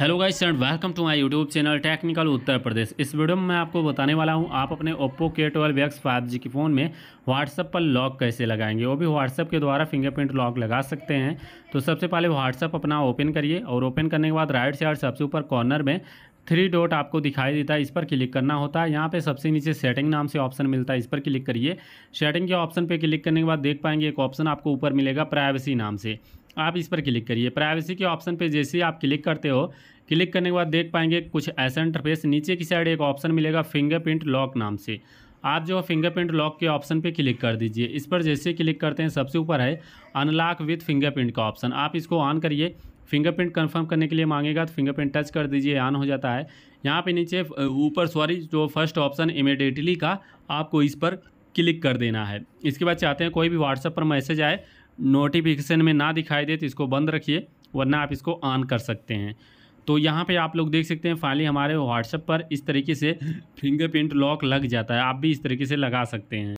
hello guys and welcome to my YouTube channel technical Uttar Pradesh इस video में मैं आपको बताने वाला हूं आप अपने ओप्पो के ट्वेल्व एक्स फाइव जी के फ़ोन में व्हाट्सअप पर लॉक कैसे लगाएंगे वो भी व्हाट्सअप के द्वारा फिंगरप्रिंट लॉक लगा सकते हैं तो सबसे पहले व्हाट्सअप अपना ओपन करिए और ओपन करने के बाद राइट साइड सबसे ऊपर कॉर्नर में थ्री डॉट आपको दिखाई देता है इस पर क्लिक करना होता है यहाँ पे सबसे नीचे सेटिंग नाम से ऑप्शन मिलता है इस पर क्लिक करिए सेटिंग के ऑप्शन पे क्लिक करने के बाद देख पाएंगे एक ऑप्शन आपको ऊपर मिलेगा प्राइवेसी नाम से आप इस पर क्लिक करिए प्राइवेसी के ऑप्शन पे जैसे ही आप क्लिक करते हो क्लिक करने के बाद देख पाएंगे कुछ ऐसा इंटरफेस नीचे की साइड एक ऑप्शन मिलेगा फिंगरप्रिंट लॉक नाम से आप जो फिंगरप्रिंट लॉक के ऑप्शन पे क्लिक कर दीजिए इस पर जैसे क्लिक करते हैं सबसे ऊपर है अनलॉक विथ फिंगरप्रिंट का ऑप्शन आप इसको ऑन करिए फिंगरप्रिंट कंफर्म करने के लिए मांगेगा तो फिंगरप्रिंट टच कर दीजिए ऑन हो जाता है यहाँ पे नीचे ऊपर सॉरी जो फर्स्ट ऑप्शन इमिडिएटली का आपको इस पर क्लिक कर देना है इसके बाद चाहते हैं कोई भी व्हाट्सएप पर मैसेज आए नोटिफिकेशन में ना दिखाई दे तो इसको बंद रखिए वरना आप इसको ऑन कर सकते हैं तो यहाँ पे आप लोग देख सकते हैं फाइनली हमारे व्हाट्सएप पर इस तरीके से फिंगरप्रिंट लॉक लग जाता है आप भी इस तरीके से लगा सकते हैं